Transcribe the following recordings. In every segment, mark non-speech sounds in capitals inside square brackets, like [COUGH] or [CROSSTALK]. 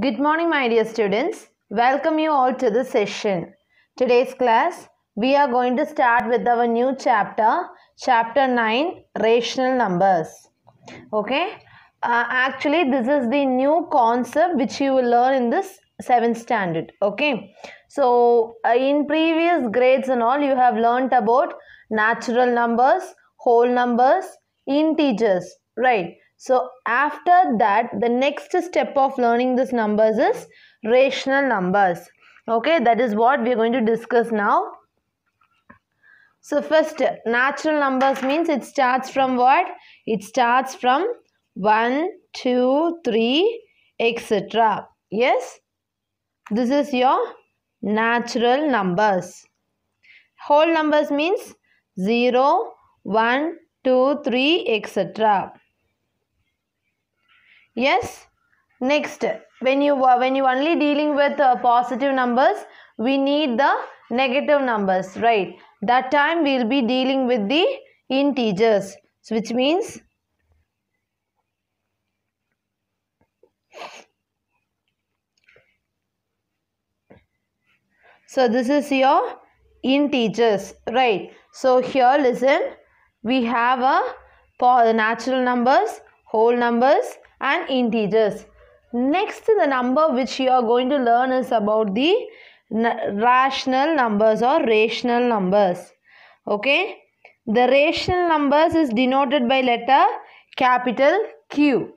Good morning, my dear students. Welcome you all to the session. Today's class, we are going to start with our new chapter, Chapter 9, Rational Numbers. Okay? Uh, actually, this is the new concept which you will learn in this 7th standard. Okay? So, uh, in previous grades and all, you have learnt about natural numbers, whole numbers, integers. Right? So after that, the next step of learning these numbers is rational numbers. Okay, that is what we are going to discuss now. So first, natural numbers means it starts from what? It starts from 1, 2, 3, etc. Yes, this is your natural numbers. Whole numbers means 0, 1, 2, 3, etc yes next when you uh, when you only dealing with uh, positive numbers we need the negative numbers right that time we will be dealing with the integers so which means so this is your integers right so here listen we have a uh, natural numbers whole numbers and integers. Next, the number which you are going to learn is about the rational numbers or rational numbers. Okay. The rational numbers is denoted by letter capital Q.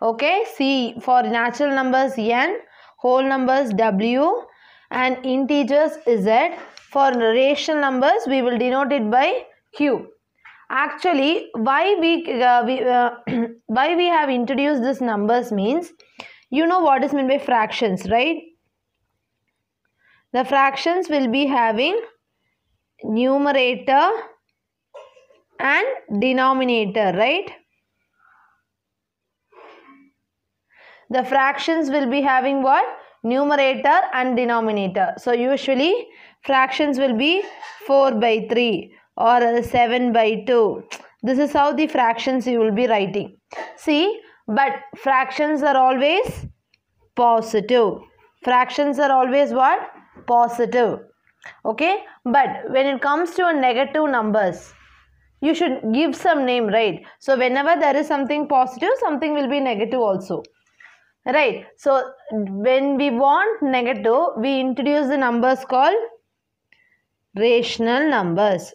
Okay. See for natural numbers N, whole numbers W and integers Z. For rational numbers we will denote it by Q actually why we, uh, we uh, [CLEARS THROAT] why we have introduced this numbers means you know what is meant by fractions right the fractions will be having numerator and denominator right the fractions will be having what numerator and denominator so usually fractions will be 4 by 3 or 7 by 2. This is how the fractions you will be writing. See, but fractions are always positive. Fractions are always what? Positive. Okay, but when it comes to negative numbers, you should give some name, right? So, whenever there is something positive, something will be negative also right so when we want negative we introduce the numbers called rational numbers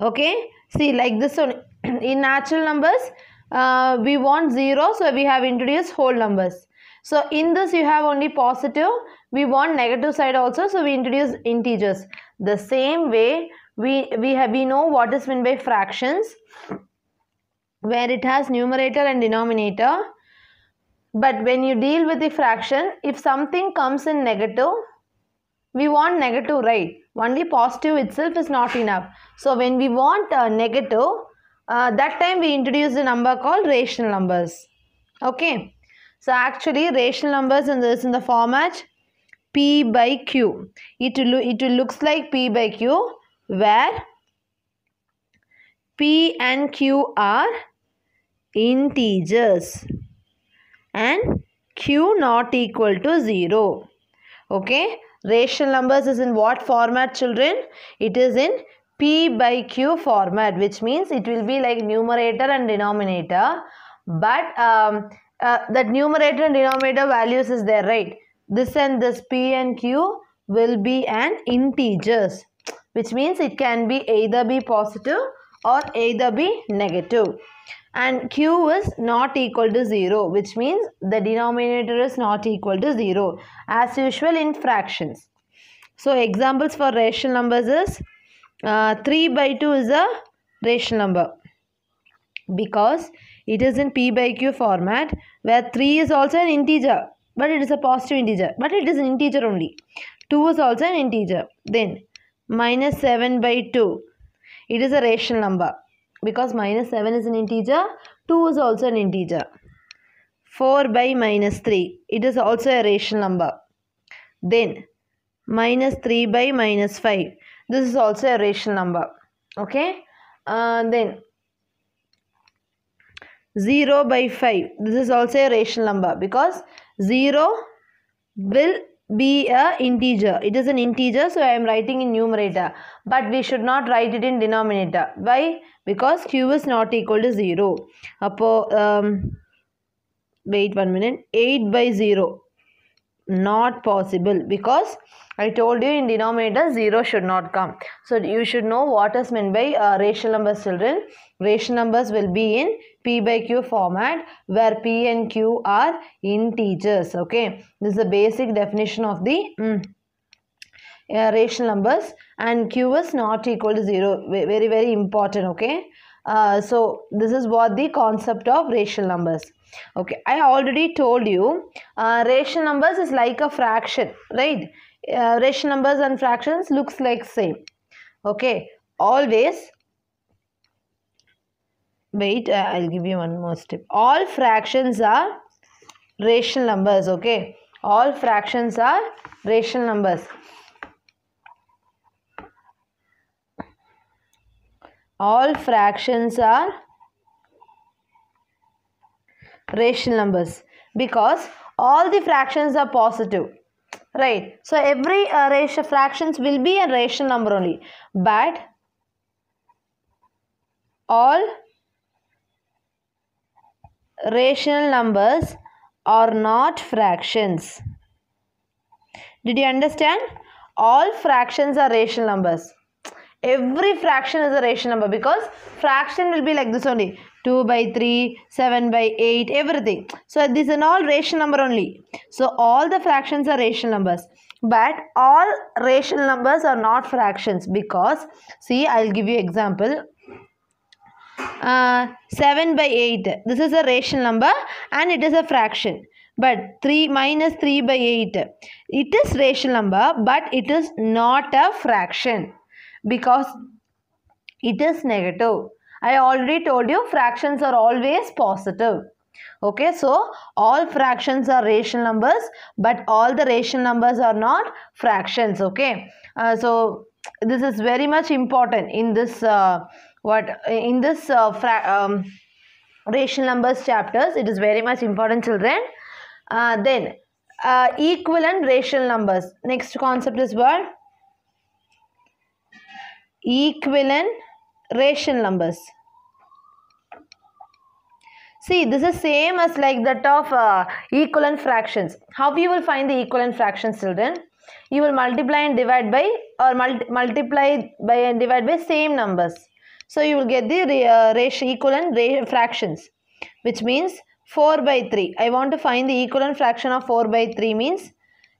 okay see like this one [CLEARS THROAT] in natural numbers uh, we want 0 so we have introduced whole numbers so in this you have only positive we want negative side also so we introduce integers the same way we we have we know what is meant by fractions where it has numerator and denominator but when you deal with the fraction if something comes in negative we want negative right only positive itself is not enough so when we want a negative, uh, that time we introduce the number called rational numbers. Okay. So actually rational numbers in this in the format P by Q. It, lo it looks like P by Q where P and Q are integers and Q not equal to 0. Okay. Rational numbers is in what format children? It is in P by Q format which means it will be like numerator and denominator but um, uh, that numerator and denominator values is there right this and this P and Q will be an integers which means it can be either be positive or either be negative and q is not equal to 0 which means the denominator is not equal to 0 as usual in fractions. So examples for rational numbers is uh, 3 by 2 is a rational number because it is in p by q format where 3 is also an integer but it is a positive integer but it is an integer only 2 is also an integer then minus 7 by 2 it is a rational number because minus 7 is an integer 2 is also an integer 4 by minus 3 it is also a rational number then minus 3 by minus 5 this is also a rational number okay uh, then 0 by 5 this is also a rational number because 0 will be a integer it is an integer so i am writing in numerator but we should not write it in denominator why because q is not equal to 0 Appo, um, wait one minute 8 by 0 not possible because I told you in denominator 0 should not come. So you should know what is meant by uh, rational numbers children. Rational numbers will be in P by Q format where P and Q are integers. Okay. This is the basic definition of the mm, uh, rational numbers and Q is not equal to 0. Very very important. Okay. Uh, so this is what the concept of rational numbers okay i already told you uh, rational numbers is like a fraction right uh, rational numbers and fractions looks like same okay always wait uh, i'll give you one more step all fractions are rational numbers okay all fractions are rational numbers all fractions are rational numbers because all the fractions are positive right so every uh, ratio fractions will be a rational number only but all rational numbers are not fractions did you understand all fractions are rational numbers every fraction is a rational number because fraction will be like this only 2 by 3, 7 by 8, everything. So these are all rational number only. So all the fractions are rational numbers. But all rational numbers are not fractions because, see, I'll give you example. Uh, 7 by 8, this is a rational number and it is a fraction. But 3 minus 3 by 8, it is rational number but it is not a fraction because it is negative. I already told you fractions are always positive. Okay, so all fractions are rational numbers, but all the rational numbers are not fractions. Okay, uh, so this is very much important in this uh, what in this uh, um, rational numbers chapters. It is very much important, children. Uh, then uh, equivalent rational numbers. Next concept is what equivalent rational numbers See, this is same as like that of uh, equivalent fractions. How you will find the equivalent fractions, children? You will multiply and divide by or multi multiply by and divide by same numbers. So, you will get the uh, ratio equivalent fractions, which means 4 by 3. I want to find the equivalent fraction of 4 by 3 means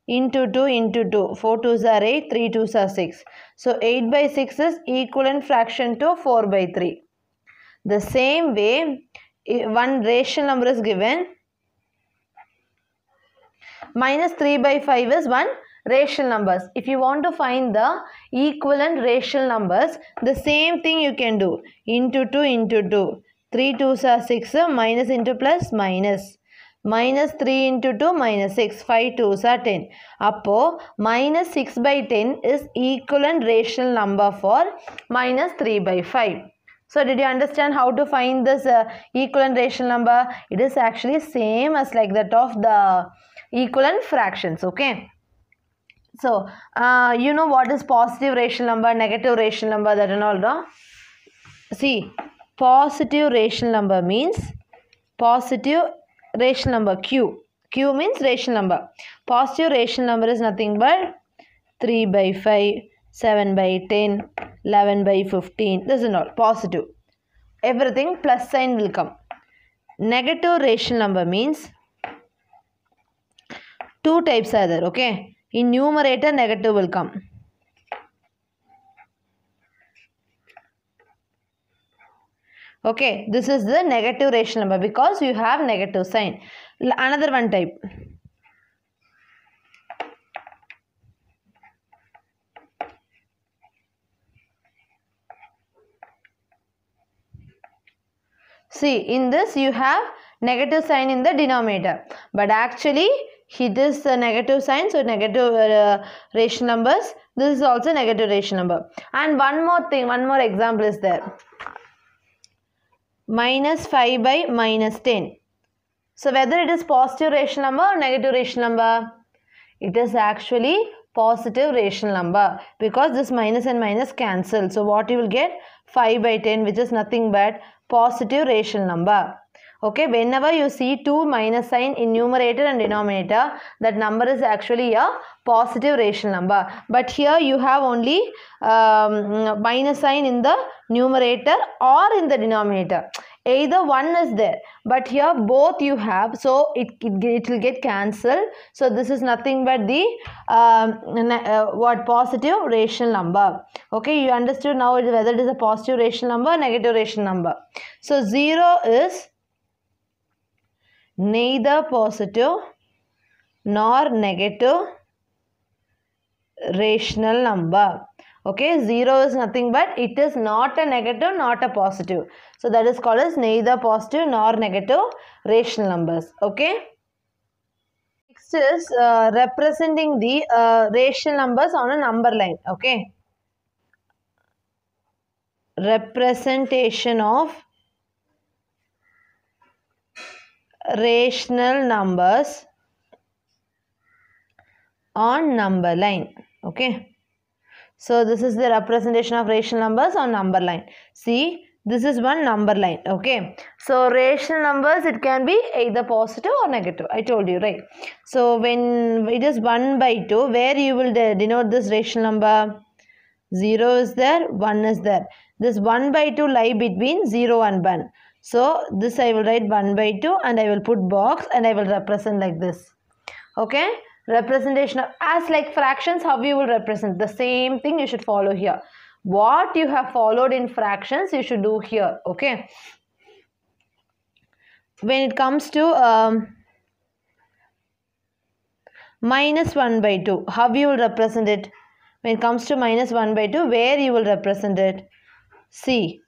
into 2 into 2. 4 2s are 8, 3 2s are 6. So 8 by 6 is equivalent fraction to 4 by 3. The same way, one rational number is given. Minus 3 by 5 is 1 rational numbers. If you want to find the equivalent rational numbers, the same thing you can do. Into 2 into 2. 3 2s are 6, minus into plus minus. Minus three into two minus six by two is ten. R minus six by ten is equivalent rational number for minus three by five. So did you understand how to find this uh, equivalent rational number? It is actually same as like that of the equivalent fractions. Okay. So uh, you know what is positive rational number, negative rational number that and all. No? See positive rational number means positive rational number q. q means rational number. Positive rational number is nothing but 3 by 5, 7 by 10, 11 by 15. This is not positive. Everything plus sign will come. Negative rational number means two types are there. Okay. In numerator, negative will come. Okay, this is the negative rational number because you have negative sign. Another one type. See, in this you have negative sign in the denominator. But actually, he does uh, negative sign so negative uh, rational numbers this is also negative rational number and one more thing one more example is there minus 5 by minus 10. So whether it is positive rational number or negative rational number? It is actually positive rational number because this minus and minus cancel. So what you will get? 5 by 10 which is nothing but positive rational number. Okay, whenever you see 2 minus sign in numerator and denominator, that number is actually a positive rational number. But here you have only um, minus sign in the numerator or in the denominator. Either one is there. But here both you have. So it, it, it will get cancelled. So this is nothing but the um, uh, what positive rational number. Okay, you understood now whether it is a positive rational number or negative rational number. So 0 is neither positive nor negative rational number. Okay, 0 is nothing but it is not a negative, not a positive. So that is called as neither positive nor negative rational numbers. Okay. Next is uh, representing the uh, rational numbers on a number line. Okay. Representation of rational numbers on number line okay so this is the representation of rational numbers on number line see this is one number line okay so rational numbers it can be either positive or negative i told you right so when it is 1 by 2 where you will denote this rational number 0 is there 1 is there this 1 by 2 lie between 0 and 1 so this I will write 1 by 2 and I will put box and I will represent like this. Okay. Representation of as like fractions how you will represent the same thing you should follow here. What you have followed in fractions you should do here. Okay. When it comes to um, minus 1 by 2 how you will represent it when it comes to minus 1 by 2 where you will represent it see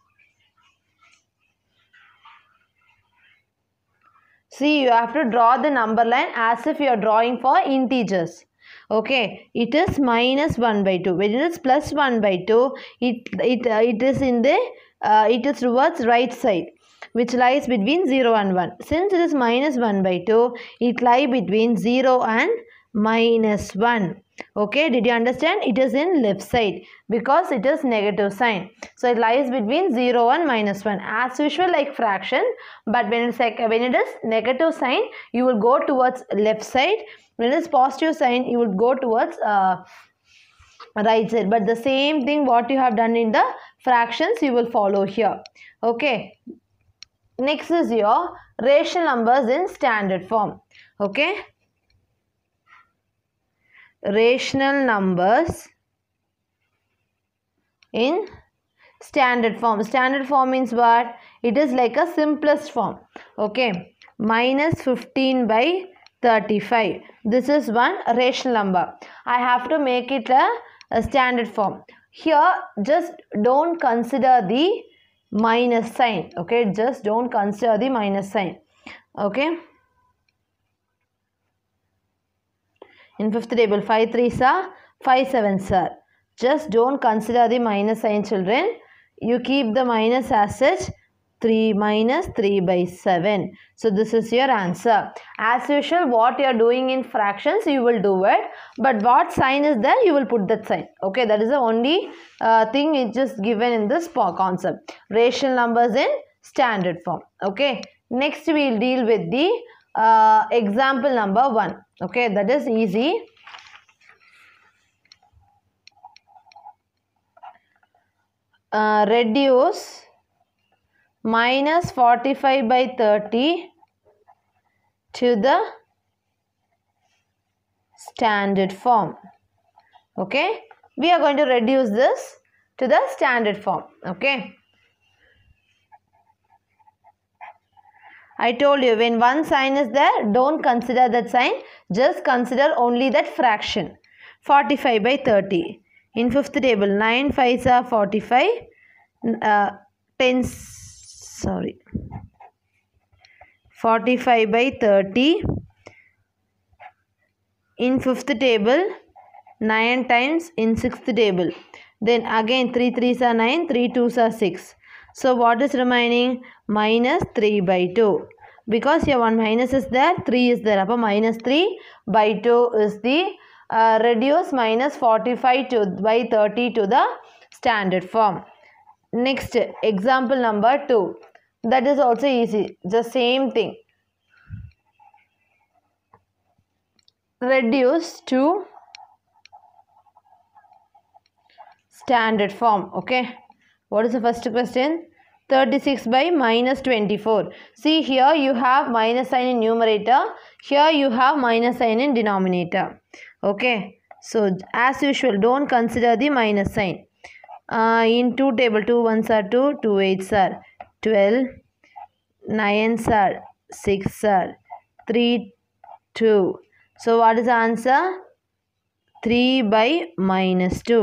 See, you have to draw the number line as if you are drawing for integers. Okay, it is minus 1 by 2. When it is plus 1 by 2, it, it, uh, it is in the, uh, it is towards right side which lies between 0 and 1. Since it is minus 1 by 2, it lies between 0 and minus 1 okay did you understand it is in left side because it is negative sign so it lies between 0 and minus 1 as usual like fraction but when it's like when it is negative sign you will go towards left side when it is positive sign you will go towards uh, right side but the same thing what you have done in the fractions you will follow here okay next is your rational numbers in standard form okay rational numbers in standard form. Standard form means what? It is like a simplest form. Okay. Minus 15 by 35. This is one rational number. I have to make it a, a standard form. Here just don't consider the minus sign. Okay. Just don't consider the minus sign. Okay. In fifth table, 5 three are 5 seven sir. Just don't consider the minus sign children. You keep the minus as such 3 minus 3 by 7. So this is your answer. As usual what you are doing in fractions you will do it. But what sign is there you will put that sign. Okay that is the only uh, thing is just given in this concept. Rational numbers in standard form. Okay. Next we will deal with the uh, example number 1 okay that is easy uh, reduce minus 45 by 30 to the standard form okay we are going to reduce this to the standard form okay I told you when one sign is there, don't consider that sign. Just consider only that fraction. 45 by 30. In fifth table, 9 5s are 45. Uh, 10, sorry. 45 by 30. In fifth table, 9 times in sixth table. Then again 3 3s are 9, 3 2s are 6. So what is remaining? Minus 3 by 2. Because here 1 minus is there, 3 is there. Upper minus 3 by 2 is the uh, reduce minus 45 to, by 30 to the standard form. Next, example number 2. That is also easy. The same thing. Reduce to standard form. Okay what is the first question? 36 by minus 24. See here you have minus sign in numerator. Here you have minus sign in denominator. Okay. So as usual don't consider the minus sign. Uh, in 2 table 2 ones are 2, 2 eights are 12, 9s are 6 are 3, 2. So what is the answer? 3 by minus 2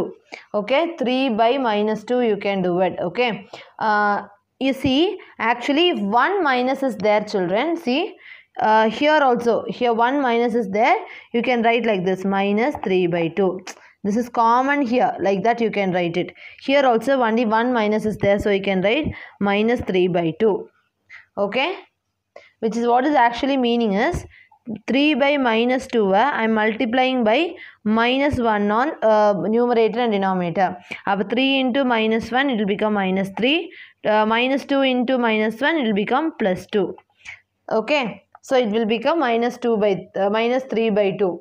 okay 3 by minus 2 you can do it okay uh, you see actually 1 minus is there children see uh, here also here 1 minus is there you can write like this minus 3 by 2 this is common here like that you can write it here also only 1 minus is there so you can write minus 3 by 2 okay which is what is actually meaning is 3 by minus 2 uh, I'm multiplying by minus 1 on uh, numerator and denominator. Up 3 into minus 1 it will become minus 3. Uh, minus 2 into minus 1 it will become plus 2. Okay. So it will become minus 2 by uh, minus 3 by 2.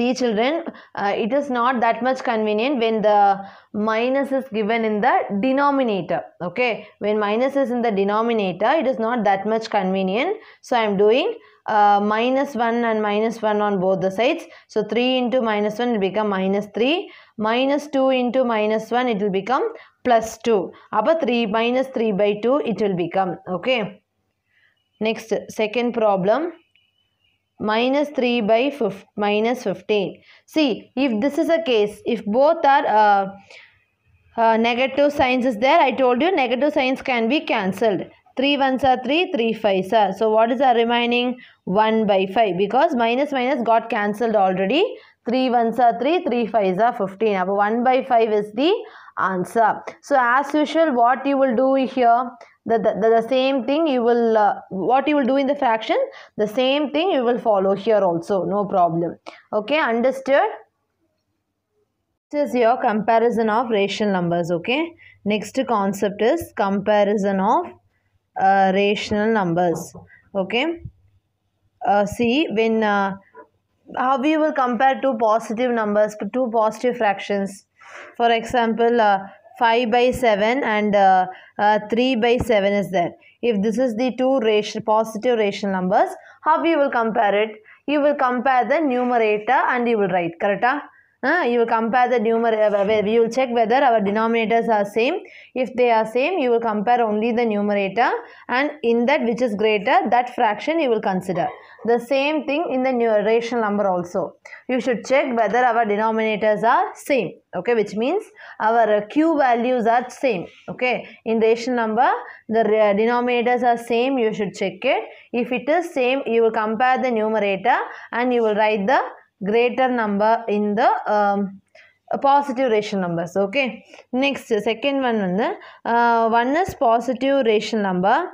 See children, uh, it is not that much convenient when the minus is given in the denominator. Okay, when minus is in the denominator, it is not that much convenient. So I am doing uh, minus 1 and minus 1 on both the sides. So 3 into minus 1 will become minus 3. Minus 2 into minus 1 it will become plus 2. About 3 minus 3 by 2 it will become. Okay. Next second problem minus 3 by 5, minus 15. See, if this is a case, if both are uh, uh, negative signs is there, I told you negative signs can be cancelled. 3 ones are 3, 3 5 are. So, what is the remaining? 1 by 5 because minus minus got cancelled already. 3 ones are 3, 3 5 are 15. Now, 1 by 5 is the answer. So, as usual, what you will do here? the, the, the, same thing you will uh, what you will do in the fraction the same thing you will follow here also no problem okay understood this is your comparison of rational numbers okay next concept is comparison of uh, rational numbers okay uh, see when uh, how we will compare two positive numbers two positive fractions for example uh, 5 by 7 and uh, uh, 3 by 7 is there. If this is the two rational, positive rational numbers, how you will compare it? You will compare the numerator and you will write, correct? Uh, you will compare the numerator, uh, you will check whether our denominators are same. If they are same, you will compare only the numerator and in that which is greater, that fraction you will consider. The same thing in the rational number also. You should check whether our denominators are same. Okay, which means our Q values are same. Okay, in rational number, the denominators are same. You should check it. If it is same, you will compare the numerator and you will write the greater number in the um, positive rational numbers. Okay, next second one, uh, one is positive rational number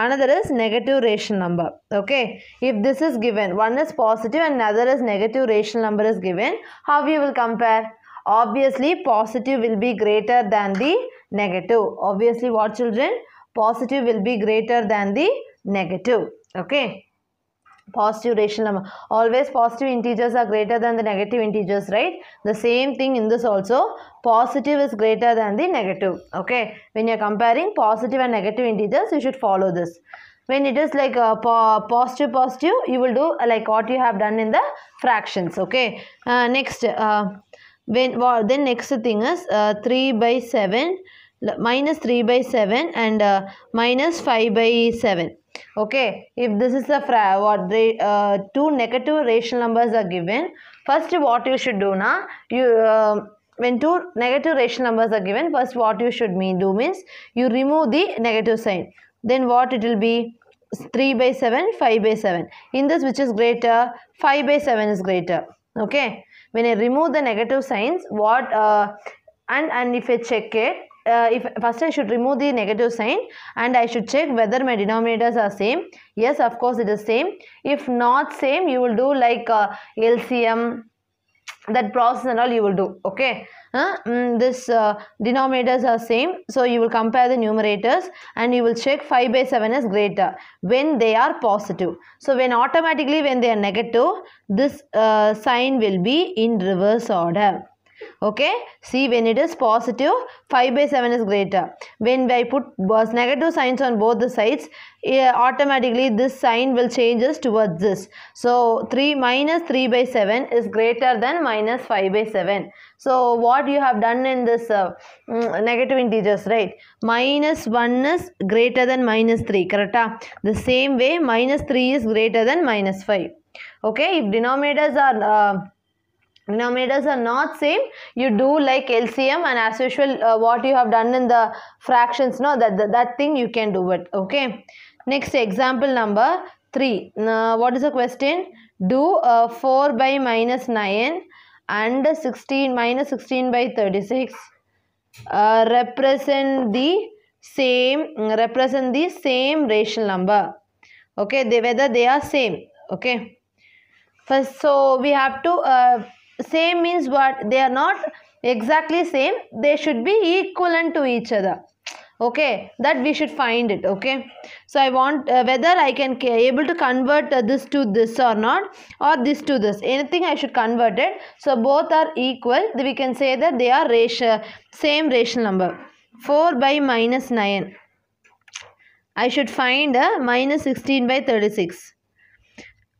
another is negative rational number okay if this is given one is positive and another is negative rational number is given how we will compare obviously positive will be greater than the negative obviously what children positive will be greater than the negative okay positive rational number always positive integers are greater than the negative integers right the same thing in this also positive is greater than the negative okay when you're comparing positive and negative integers you should follow this when it is like a uh, po positive positive you will do uh, like what you have done in the fractions okay uh, next uh, when well, then next thing is uh, 3 by 7 minus 3 by 7 and uh, minus 5 by 7 okay if this is a what the uh, two negative rational numbers are given first what you should do now you uh, when two negative rational numbers are given first what you should mean do means you remove the negative sign then what it will be 3 by 7 5 by 7 in this which is greater 5 by 7 is greater okay when i remove the negative signs what uh, and and if i check it uh, if first I should remove the negative sign and I should check whether my denominators are same. Yes, of course it is same. If not same, you will do like uh, LCM, that process and all you will do. Okay. Mm, this uh, denominators are same. So you will compare the numerators and you will check 5 by 7 is greater when they are positive. So when automatically when they are negative, this uh, sign will be in reverse order okay see when it is positive 5 by 7 is greater when i put negative signs on both the sides eh, automatically this sign will changes towards this so 3 minus 3 by 7 is greater than minus 5 by 7 so what you have done in this uh, mm, negative integers right minus 1 is greater than minus 3 correct ah, the same way minus 3 is greater than minus 5 okay if denominators are uh, denominators are not same you do like LCM and as usual uh, what you have done in the fractions no that, that that thing you can do it okay next example number 3 what is the question do uh, 4 by minus 9 and 16 minus 16 by 36 uh, represent the same represent the same rational number okay they whether they are same okay first so we have to uh, same means what they are not exactly same they should be equivalent to each other okay that we should find it okay so i want uh, whether i can able to convert uh, this to this or not or this to this anything i should convert it so both are equal we can say that they are ratio same rational number 4 by minus 9 i should find uh, minus 16 by 36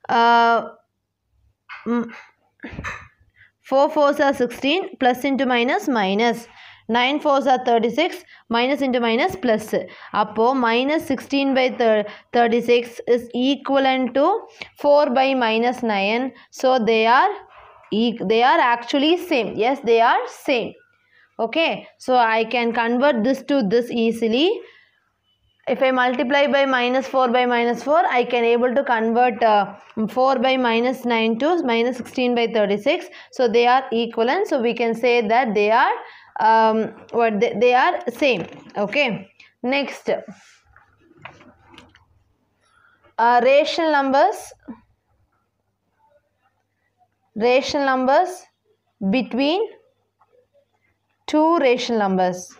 uh, 4 4s are 16 plus into minus minus 9 4s are 36 minus into minus plus அப்போ minus 16 by 36 is equivalent to 4 by minus 9 so they are they are actually same yes they are same okay so I can convert this to this easily if I multiply by minus 4 by minus 4, I can able to convert uh, 4 by minus 9 to minus 16 by 36. So, they are equivalent. So, we can say that they are um, what they, they are same. Okay. Next, uh, rational numbers. Rational numbers between two rational numbers.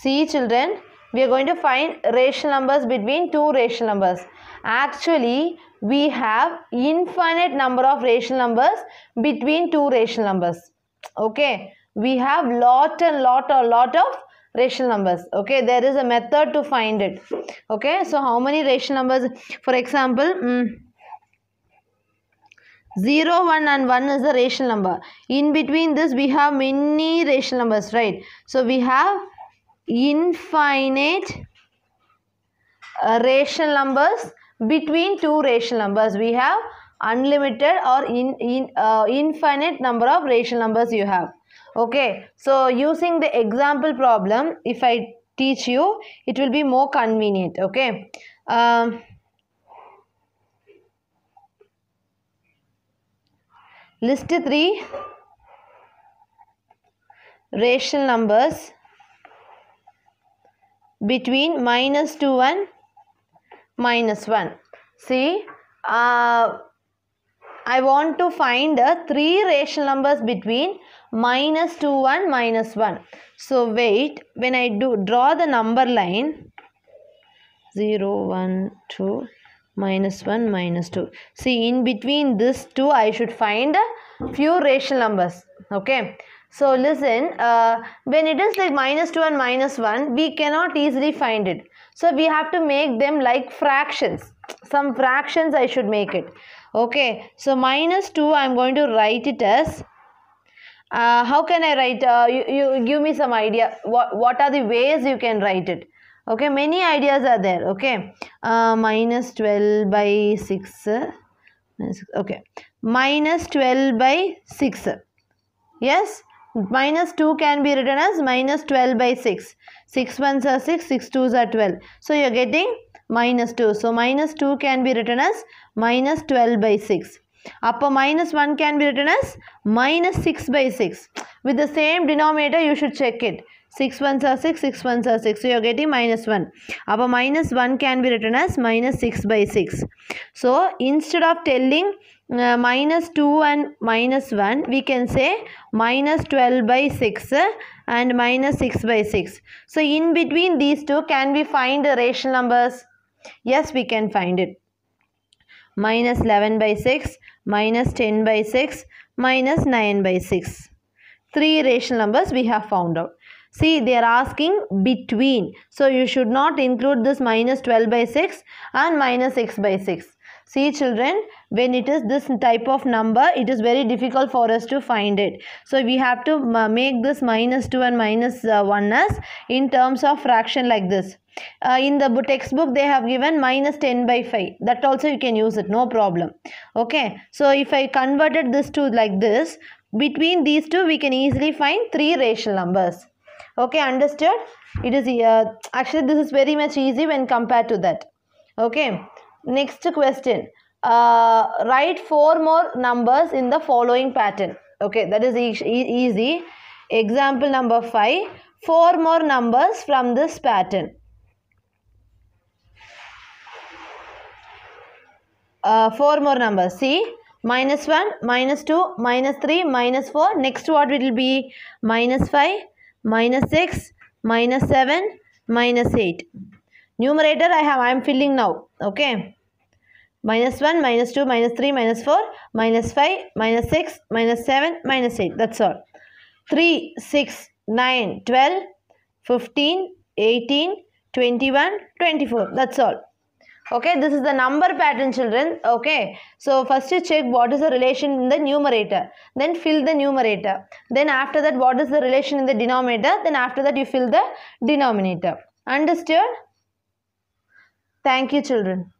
See children, we are going to find rational numbers between two rational numbers. Actually, we have infinite number of rational numbers between two rational numbers. Okay, we have lot and lot and lot of rational numbers okay there is a method to find it okay so how many rational numbers for example mm, 0 1 and 1 is the rational number in between this we have many rational numbers right so we have infinite uh, rational numbers between two rational numbers we have unlimited or in, in uh, infinite number of rational numbers you have okay so using the example problem if i teach you it will be more convenient okay um, list 3 rational numbers between minus 2 and minus 1. See, uh, I want to find the three rational numbers between minus 2 and minus 1. So, wait, when I do draw the number line, 0, 1, 2, minus 1, minus 2. See, in between this two, I should find a few rational numbers. Okay. So listen, uh, when it is like minus 2 and minus 1, we cannot easily find it. So we have to make them like fractions. Some fractions I should make it. Okay, so minus 2, I am going to write it as uh, how can I write? Uh, you, you give me some idea. What, what are the ways you can write it? Okay, many ideas are there. Okay, uh, minus 12 by 6. Okay, minus 12 by 6. Yes, minus 2 can be written as minus 12 by 6. 6 ones are 6, 6 twos are 12. So you are getting minus 2. So minus 2 can be written as minus 12 by 6. Upper minus 1 can be written as minus 6 by 6. With the same denominator you should check it. 6 ones are 6, 6 ones are 6. So you are getting minus 1. Upper minus 1 can be written as minus 6 by 6. So instead of telling uh, minus 2 and minus 1 we can say minus 12 by 6 and minus 6 by 6 so in between these two can we find the rational numbers yes we can find it minus 11 by 6 minus 10 by 6 minus 9 by 6 three rational numbers we have found out See, they are asking between. So, you should not include this minus 12 by 6 and minus 6 by 6. See children, when it is this type of number, it is very difficult for us to find it. So we have to make this minus 2 and uh, 1 as in terms of fraction like this. Uh, in the textbook they have given minus 10 by 5 that also you can use it no problem okay so if i converted this to like this between these two we can easily find three rational numbers okay understood it is uh, actually this is very much easy when compared to that okay Next question. Uh, write four more numbers in the following pattern. Okay, that is e easy. Example number 5. Four more numbers from this pattern. Uh, four more numbers. See, minus 1, minus 2, minus 3, minus 4. Next what it will be? Minus 5, minus 6, minus 7, minus 8. Numerator I have, I am filling now. Okay minus 1, minus 2, minus 3, minus 4, minus 5, minus 6, minus 7, minus 8. That's all. 3, 6, 9, 12, 15, 18, 21, 24. That's all. Okay, this is the number pattern children. Okay, so first you check what is the relation in the numerator. Then fill the numerator. Then after that what is the relation in the denominator. Then after that you fill the denominator. Understood? Thank you children.